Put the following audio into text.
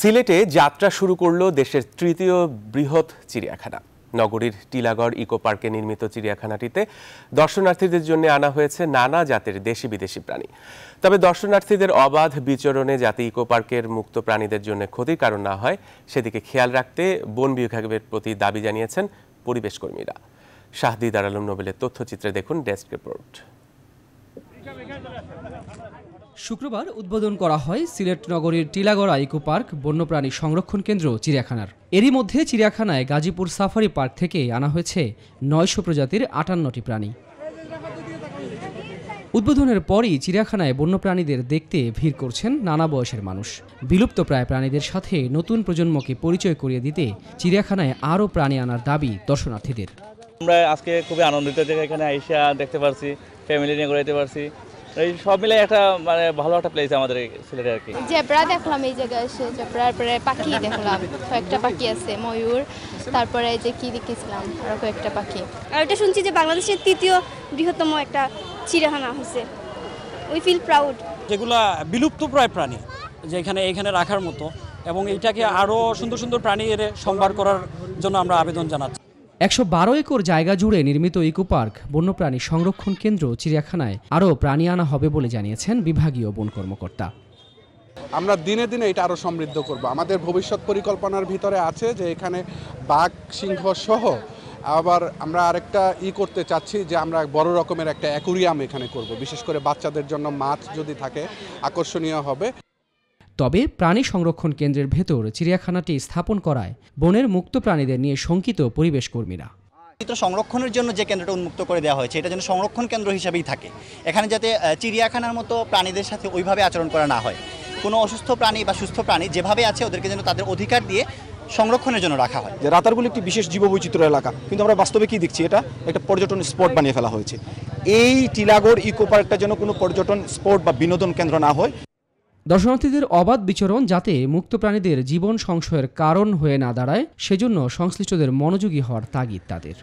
সিলেটে যাত্রা শুরু করল দেশের তৃতীয় বৃহৎ চিড়িয়াখানা নগরীর টিলাগড় ইকো পার্কে নির্মিত চিড়িয়াখানাটিতে দর্শনার্থীদের জন্য আনা হয়েছে নানা জাতের দেশি বিদেশি প্রাণী তবে দর্শনার্থীদের অবাধ বিচরণে যাতে ইকো পার্কের মুক্ত প্রাণীদের জন্য ক্ষতির কারণ না হয় সেদিকে খেয়াল রাখতে বন বিভাগের প্রতি দাবি জানিয়েছেন পরিবেশ কর্মীরা শাহদিদার আলম নোবেলের তথ্যচিত্রে দেখুন ডেস্ক রিপোর্ট শুক্রবার উদ্বোধন করা হয় সিলেট নগরীর টিলাগড়া ইকো পার্ক বন্যপ্রাণী সংরক্ষণ কেন্দ্র চিড়িয়াখানার এরই মধ্যে চিড়িয়াখানায় গাজীপুর সাফারি পার্ক থেকে আনা হয়েছে নয়শো প্রজাতির আটান্নটি প্রাণী উদ্বোধনের পরই চিড়িয়াখানায় বন্যপ্রাণীদের দেখতে ভিড় করছেন নানা বয়সের মানুষ বিলুপ্ত প্রায় প্রাণীদের সাথে নতুন প্রজন্মকে পরিচয় করিয়ে দিতে চিড়িয়াখানায় আরও প্রাণী আনার দাবি দর্শনার্থীদের আমরা আজকে খুবই আনন্দিত যে এখানে আইসা দেখতে পারছি ফ্যামিলি নিয়ে ঘুরাইতে পারছি এই সব মিলে একটা মানে ভালো একটা প্লেস আমাদের সিলেটে আর কি জেব্রা দেখলাম এই জায়গায় এসে জেব্রার পরে পাখি দেখলাম কয়েকটা পাখি আছে ময়ূর তারপরে যে কি দেখেছিলাম আরও কয়েকটা পাখি আর এটা শুনছি যে বাংলাদেশের তৃতীয় বৃহত্তম একটা চিড়িয়াখানা হয়েছে উই ফিল প্রাউড যেগুলা বিলুপ্ত প্রায় প্রাণী যে এখানে এখানে রাখার মতো এবং এইটাকে আরও সুন্দর সুন্দর প্রাণী এর সম্ভার করার জন্য আমরা আবেদন জানাচ্ছি একশো বারো একর জায়গা জুড়ে নির্মিত ইকো পার্ক বন্যপ্রাণী সংরক্ষণ কেন্দ্র চিড়িয়াখানায় আরও প্রাণী আনা হবে বলে জানিয়েছেন বিভাগীয় বন কর্মকর্তা আমরা দিনে দিনে এটা আরও সমৃদ্ধ করব আমাদের ভবিষ্যৎ পরিকল্পনার ভিতরে আছে যে এখানে বাঘ সিংহ সহ আবার আমরা আরেকটা ই করতে চাচ্ছি যে আমরা বড় রকমের একটা অ্যাকুরিয়াম এখানে করব বিশেষ করে বাচ্চাদের জন্য মাছ যদি থাকে আকর্ষণীয় হবে তবে প্রাণী সংরক্ষণ কেন্দ্রের ভেতর চিড়িয়াখানাটি স্থাপন করায় বনের মুক্ত প্রাণীদের নিয়ে শঙ্কিত পরিবেশ কর্মীরা চিত্র সংরক্ষণের জন্য যে কেন্দ্রটা উন্মুক্ত করে দেওয়া হয়েছে এটা যেন সংরক্ষণ কেন্দ্র হিসেবেই থাকে এখানে যাতে চিড়িয়াখানার মতো প্রাণীদের সাথে ওইভাবে আচরণ করা না হয় কোনো অসুস্থ প্রাণী বা সুস্থ প্রাণী যেভাবে আছে ওদেরকে যেন তাদের অধিকার দিয়ে সংরক্ষণের জন্য রাখা হয় যে রাতারগুলি একটি বিশেষ জীববৈচিত্র্য এলাকা কিন্তু আমরা বাস্তবে কি দেখছি এটা একটা পর্যটন স্পট বানিয়ে ফেলা হয়েছে এই টিলাগড় ইকো পার্কটা যেন কোনো পর্যটন স্পট বা বিনোদন কেন্দ্র না হয় দর্শনার্থীদের অবাধ বিচরণ যাতে মুক্ত প্রাণীদের জীবন সংশয়ের কারণ হয়ে না দাঁড়ায় সেজন্য সংশ্লিষ্টদের মনোযোগী হওয়ার তাগিদ তাদের